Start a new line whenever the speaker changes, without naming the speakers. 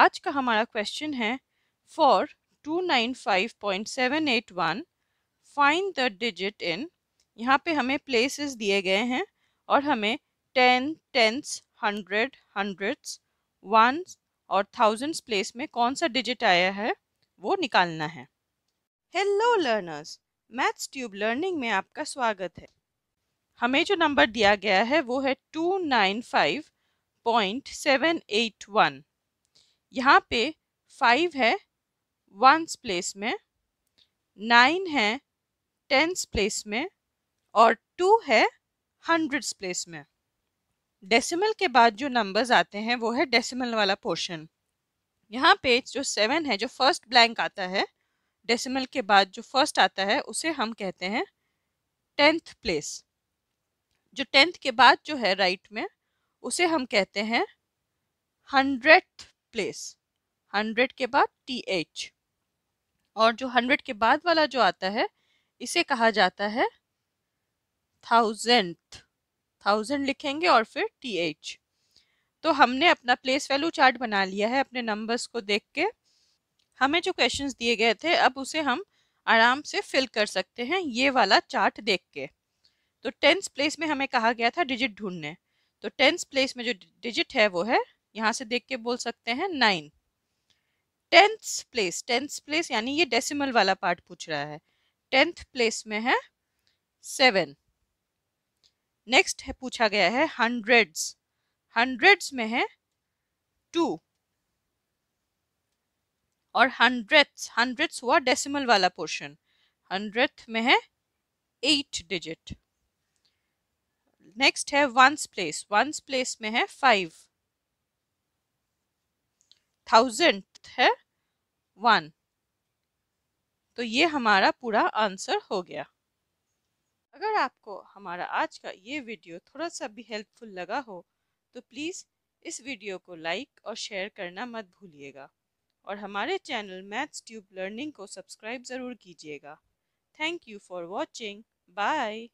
आज का हमारा क्वेश्चन है for one find the digit इन यहाँ पे हमें प्लेसेस दिए गए हैं और हमें ten tens hundred hundreds one और थाउजेंड्स प्लेस में कौन सा डिजिट आया है वो निकालना है hello learners Maths Tube Learning में आपका स्वागत है हमें जो नंबर दिया गया है वो है two nine five point seven eight one यहाँ पे फाइव है वंस प्लेस में नाइन है टेंस प्लेस में और टू है हंड्रेड्स प्लेस में डेसिमल के बाद जो नंबर्स आते हैं वो है डेसिमल वाला पोर्शन यहाँ पे जो सेवन है जो फर्स्ट ब्लैंक आता है डेसिमल के बाद जो फर्स्ट आता है उसे हम कहते हैं टेंथ प्लेस जो टेंथ के बाद जो है राइट right में उसे हम कहते हैं हंड्रेड प्लेस हंड्रेड के बाद टी एच और जो हंड्रेड के बाद वाला जो आता है इसे कहा जाता है थाउजेंड थाउजेंड लिखेंगे और फिर टी एच तो हमने अपना प्लेस वैल्यू चार्ट बना लिया है अपने नंबर्स को देख के हमें जो क्वेश्चन दिए गए थे अब उसे हम आराम से फिल कर सकते हैं ये वाला चार्ट देख के तो टेंस प्लेस में हमें कहा गया था डिजिट ढूंढने तो टेंथ प्लेस में जो डिजिट है वो है यहाँ से देख के बोल सकते हैं nine tenth place tenth place यानी ये डेसिमल वाला पार्ट पूछ रहा है टेंथ प्लेस में है सेवन नेक्स्ट है पूछा गया है हंड्रेड्स हंड्रेड्स में है टू और हंड्रेड्स हंड्रेड्स हुआ डेसिमल वाला पोर्शन हंड्रेड में है एट डिजिट नेक्स्ट है वंस प्लेस वंस प्लेस में है फाइव थाउजेंड है वन तो ये हमारा पूरा आंसर हो गया अगर आपको हमारा आज का ये वीडियो थोड़ा सा भी हेल्पफुल लगा हो तो प्लीज़ इस वीडियो को लाइक और शेयर करना मत भूलिएगा और हमारे चैनल मैथ्स ट्यूब लर्निंग को सब्सक्राइब ज़रूर कीजिएगा thank you for watching bye